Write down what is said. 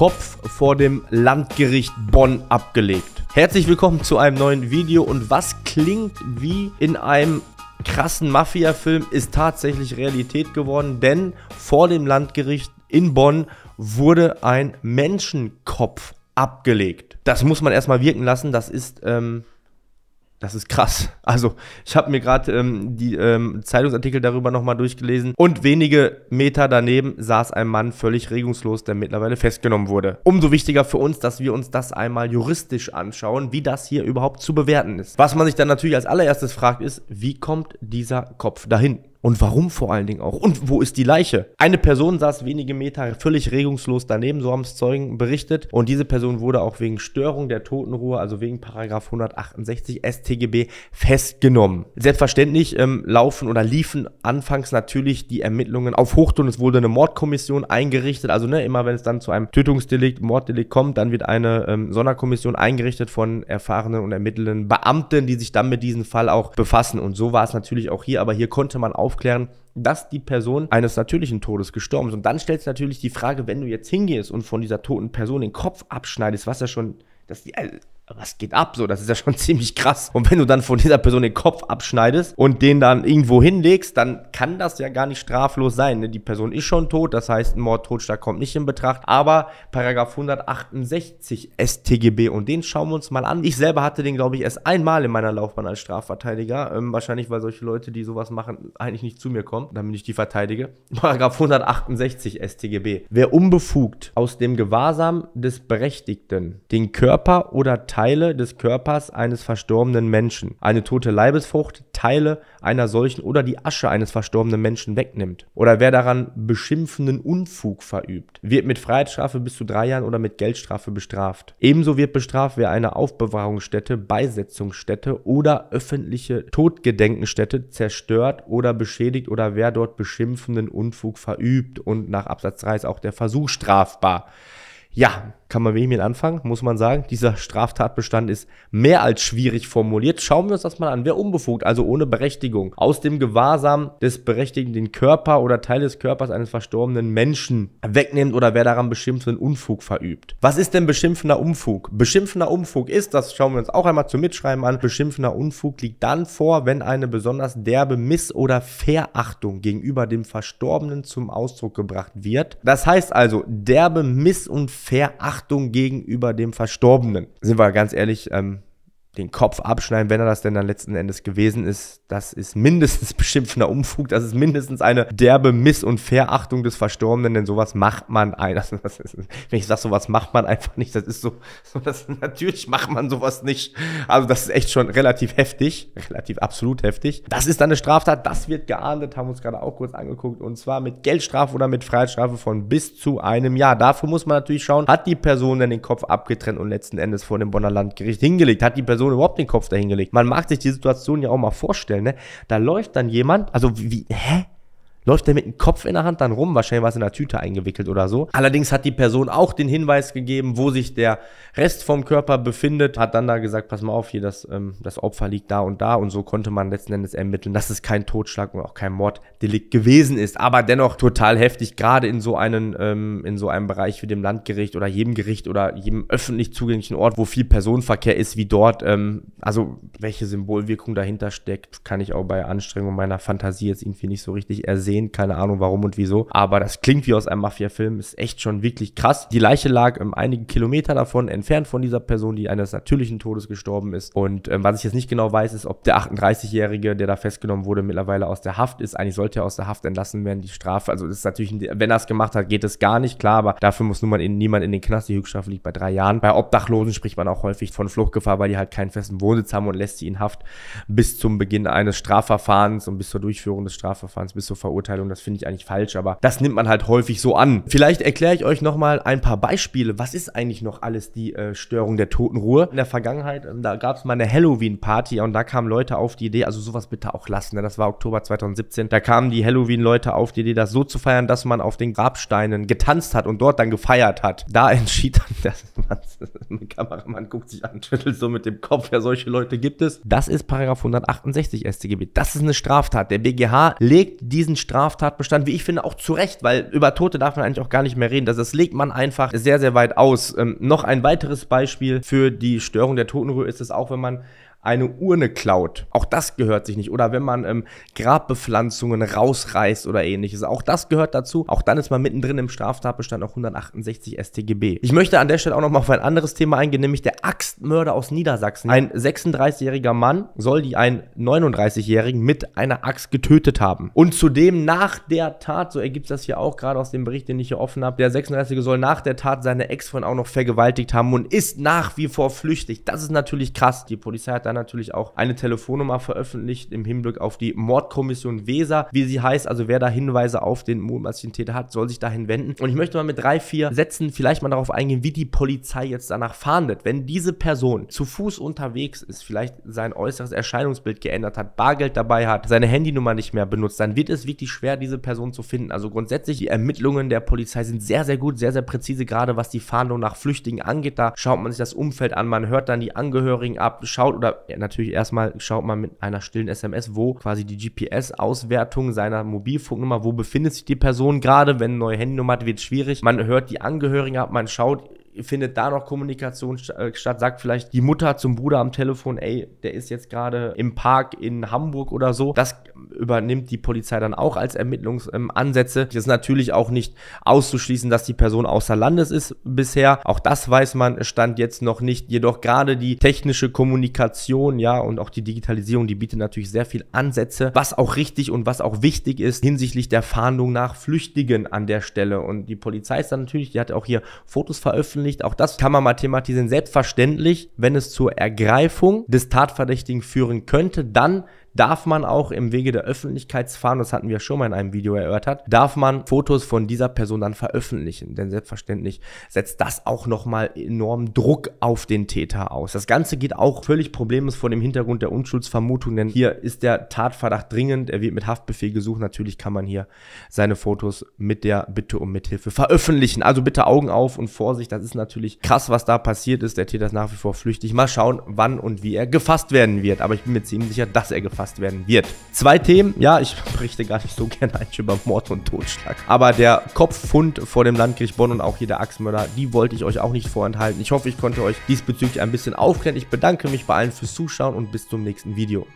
Kopf vor dem Landgericht Bonn abgelegt. Herzlich willkommen zu einem neuen Video und was klingt wie in einem krassen Mafia-Film ist tatsächlich Realität geworden, denn vor dem Landgericht in Bonn wurde ein Menschenkopf abgelegt. Das muss man erstmal wirken lassen, das ist... Ähm das ist krass. Also, ich habe mir gerade ähm, die ähm, Zeitungsartikel darüber nochmal durchgelesen und wenige Meter daneben saß ein Mann völlig regungslos, der mittlerweile festgenommen wurde. Umso wichtiger für uns, dass wir uns das einmal juristisch anschauen, wie das hier überhaupt zu bewerten ist. Was man sich dann natürlich als allererstes fragt, ist, wie kommt dieser Kopf dahin? Und warum vor allen Dingen auch? Und wo ist die Leiche? Eine Person saß wenige Meter völlig regungslos daneben, so haben es Zeugen berichtet. Und diese Person wurde auch wegen Störung der Totenruhe, also wegen Paragraf 168 StGB, festgenommen. Selbstverständlich ähm, laufen oder liefen anfangs natürlich die Ermittlungen auf Hochtouren. Es wurde eine Mordkommission eingerichtet. Also ne, immer wenn es dann zu einem Tötungsdelikt, Morddelikt kommt, dann wird eine ähm, Sonderkommission eingerichtet von erfahrenen und ermittelnden Beamten, die sich dann mit diesem Fall auch befassen. Und so war es natürlich auch hier. Aber hier konnte man auch aufklären, dass die Person eines natürlichen Todes gestorben ist. Und dann stellt sich natürlich die Frage, wenn du jetzt hingehst und von dieser toten Person den Kopf abschneidest, was ja schon, dass die, äh, was geht ab? So, das ist ja schon ziemlich krass. Und wenn du dann von dieser Person den Kopf abschneidest und den dann irgendwo hinlegst, dann kann das ja gar nicht straflos sein. Ne? Die Person ist schon tot, das heißt, Mord, Totschlag kommt nicht in Betracht. Aber Paragraph 168 StGB und den schauen wir uns mal an. Ich selber hatte den, glaube ich, erst einmal in meiner Laufbahn als Strafverteidiger. Ähm, wahrscheinlich, weil solche Leute, die sowas machen, eigentlich nicht zu mir kommen, damit ich die verteidige. Paragraph 168 StGB. Wer unbefugt aus dem Gewahrsam des Berechtigten den Körper oder Teil Teile des Körpers eines verstorbenen Menschen, eine tote Leibesfrucht, Teile einer solchen oder die Asche eines verstorbenen Menschen wegnimmt. Oder wer daran beschimpfenden Unfug verübt, wird mit Freiheitsstrafe bis zu drei Jahren oder mit Geldstrafe bestraft. Ebenso wird bestraft, wer eine Aufbewahrungsstätte, Beisetzungsstätte oder öffentliche Todgedenkenstätte zerstört oder beschädigt oder wer dort beschimpfenden Unfug verübt und nach Absatz 3 ist auch der Versuch strafbar. Ja, kann man wenig mit anfangen, muss man sagen. Dieser Straftatbestand ist mehr als schwierig formuliert. Schauen wir uns das mal an. Wer unbefugt, also ohne Berechtigung, aus dem Gewahrsam des Berechtigten den Körper oder Teil des Körpers eines verstorbenen Menschen wegnimmt oder wer daran beschimpfenden Unfug verübt. Was ist denn beschimpfender Unfug? Beschimpfender Unfug ist, das schauen wir uns auch einmal zum Mitschreiben an, beschimpfender Unfug liegt dann vor, wenn eine besonders derbe Miss- oder Verachtung gegenüber dem Verstorbenen zum Ausdruck gebracht wird. Das heißt also, derbe Miss- und Verachtung Achtung gegenüber dem Verstorbenen. Sind wir ganz ehrlich, ähm, den Kopf abschneiden, wenn er das denn dann letzten Endes gewesen ist, das ist mindestens beschimpfender Umfug, das ist mindestens eine derbe Miss- und Verachtung des Verstorbenen, denn sowas macht man einfach. Das, wenn ich sage, sowas macht man einfach nicht, das ist so, so das, natürlich macht man sowas nicht. Also das ist echt schon relativ heftig, relativ absolut heftig. Das ist dann eine Straftat, das wird geahndet, haben wir uns gerade auch kurz angeguckt, und zwar mit Geldstrafe oder mit Freiheitsstrafe von bis zu einem Jahr. Dafür muss man natürlich schauen, hat die Person denn den Kopf abgetrennt und letzten Endes vor dem Bonner Landgericht hingelegt? Hat die Person Situation überhaupt den Kopf dahingelegt. Man mag sich die Situation ja auch mal vorstellen, ne? Da läuft dann jemand, also wie, hä? läuft der mit dem Kopf in der Hand dann rum, wahrscheinlich war es in der Tüte eingewickelt oder so. Allerdings hat die Person auch den Hinweis gegeben, wo sich der Rest vom Körper befindet, hat dann da gesagt, pass mal auf, hier das, ähm, das Opfer liegt da und da und so konnte man letzten Endes ermitteln, dass es kein Totschlag und auch kein Morddelikt gewesen ist, aber dennoch total heftig, gerade in so einen, ähm, in so einem Bereich wie dem Landgericht oder jedem Gericht oder jedem öffentlich zugänglichen Ort, wo viel Personenverkehr ist, wie dort, ähm, also welche Symbolwirkung dahinter steckt, kann ich auch bei Anstrengung meiner Fantasie jetzt irgendwie nicht so richtig ersehen gesehen, keine Ahnung warum und wieso, aber das klingt wie aus einem Mafia-Film, ist echt schon wirklich krass. Die Leiche lag ähm, einige Kilometer davon entfernt von dieser Person, die eines natürlichen Todes gestorben ist und ähm, was ich jetzt nicht genau weiß, ist, ob der 38-Jährige, der da festgenommen wurde, mittlerweile aus der Haft ist. Eigentlich sollte er aus der Haft entlassen werden, die Strafe, also das ist natürlich, wenn er es gemacht hat, geht es gar nicht, klar, aber dafür muss nun mal in, niemand in den Knast, die Höchststrafe liegt bei drei Jahren. Bei Obdachlosen spricht man auch häufig von Fluchtgefahr, weil die halt keinen festen Wohnsitz haben und lässt sie in Haft bis zum Beginn eines Strafverfahrens und bis zur Durchführung des Strafverfahrens, bis zur Verurteilung Vorurteile das finde ich eigentlich falsch, aber das nimmt man halt häufig so an. Vielleicht erkläre ich euch nochmal ein paar Beispiele. Was ist eigentlich noch alles die äh, Störung der Totenruhe? In der Vergangenheit, ähm, da gab es mal eine Halloween-Party und da kamen Leute auf die Idee, also sowas bitte auch lassen, denn ne? das war Oktober 2017, da kamen die Halloween-Leute auf die Idee, das so zu feiern, dass man auf den Grabsteinen getanzt hat und dort dann gefeiert hat. Da entschied dann, dass man Mein Kameramann guckt sich an, schüttelt so mit dem Kopf, ja, solche Leute gibt es. Das ist Paragraph 168 StGB. Das ist eine Straftat. Der BGH legt diesen Straftatbestand, wie ich finde, auch zurecht, weil über Tote darf man eigentlich auch gar nicht mehr reden. Das, das legt man einfach sehr, sehr weit aus. Ähm, noch ein weiteres Beispiel für die Störung der Totenruhe ist es auch, wenn man eine Urne klaut. Auch das gehört sich nicht. Oder wenn man ähm, Grabbepflanzungen rausreißt oder ähnliches. Auch das gehört dazu. Auch dann ist man mittendrin im Straftatbestand auch 168 StGB. Ich möchte an der Stelle auch nochmal auf ein anderes Thema eingehen, nämlich der Axtmörder aus Niedersachsen. Ein 36-jähriger Mann soll die einen 39-jährigen mit einer Axt getötet haben. Und zudem nach der Tat, so ergibt das hier auch gerade aus dem Bericht, den ich hier offen habe, der 36-jährige soll nach der Tat seine Ex-Freundin auch noch vergewaltigt haben und ist nach wie vor flüchtig. Das ist natürlich krass. Die Polizei hat da dann natürlich auch eine Telefonnummer veröffentlicht im Hinblick auf die Mordkommission Weser, wie sie heißt. Also wer da Hinweise auf den mutmaßlichen Täter hat, soll sich dahin wenden. Und ich möchte mal mit drei, vier Sätzen vielleicht mal darauf eingehen, wie die Polizei jetzt danach fahndet. Wenn diese Person zu Fuß unterwegs ist, vielleicht sein äußeres Erscheinungsbild geändert hat, Bargeld dabei hat, seine Handynummer nicht mehr benutzt, dann wird es wirklich schwer, diese Person zu finden. Also grundsätzlich, die Ermittlungen der Polizei sind sehr, sehr gut, sehr, sehr präzise, gerade was die Fahndung nach Flüchtlingen angeht. Da schaut man sich das Umfeld an, man hört dann die Angehörigen ab, schaut oder natürlich erstmal schaut man mit einer stillen SMS, wo quasi die GPS-Auswertung seiner Mobilfunknummer, wo befindet sich die Person gerade, wenn eine neue Handynummer hat, wird schwierig. Man hört die Angehörigen ab, man schaut, findet da noch Kommunikation äh, statt, sagt vielleicht die Mutter zum Bruder am Telefon, ey, der ist jetzt gerade im Park in Hamburg oder so. Das übernimmt die Polizei dann auch als Ermittlungsansätze. Ähm, es ist natürlich auch nicht auszuschließen, dass die Person außer Landes ist bisher. Auch das weiß man, stand jetzt noch nicht. Jedoch gerade die technische Kommunikation, ja, und auch die Digitalisierung, die bietet natürlich sehr viel Ansätze, was auch richtig und was auch wichtig ist hinsichtlich der Fahndung nach Flüchtigen an der Stelle. Und die Polizei ist dann natürlich, die hat auch hier Fotos veröffentlicht. Auch das kann man mal thematisieren. Selbstverständlich, wenn es zur Ergreifung des Tatverdächtigen führen könnte, dann darf man auch im Wege der Öffentlichkeitsfahndung, das hatten wir schon mal in einem Video erörtert, darf man Fotos von dieser Person dann veröffentlichen. Denn selbstverständlich setzt das auch nochmal enormen Druck auf den Täter aus. Das Ganze geht auch völlig problemlos vor dem Hintergrund der Unschuldsvermutung, denn hier ist der Tatverdacht dringend, er wird mit Haftbefehl gesucht. Natürlich kann man hier seine Fotos mit der Bitte um Mithilfe veröffentlichen. Also bitte Augen auf und Vorsicht, das ist natürlich krass, was da passiert ist. Der Täter ist nach wie vor flüchtig. Mal schauen, wann und wie er gefasst werden wird. Aber ich bin mir ziemlich sicher, dass er gefasst wird angepasst werden wird. Zwei Themen, ja, ich berichte gar nicht so gerne eigentlich über Mord und Totschlag, aber der Kopffund vor dem Landgericht Bonn und auch hier der Axtmörder, die wollte ich euch auch nicht vorenthalten. Ich hoffe, ich konnte euch diesbezüglich ein bisschen aufklären. Ich bedanke mich bei allen fürs Zuschauen und bis zum nächsten Video.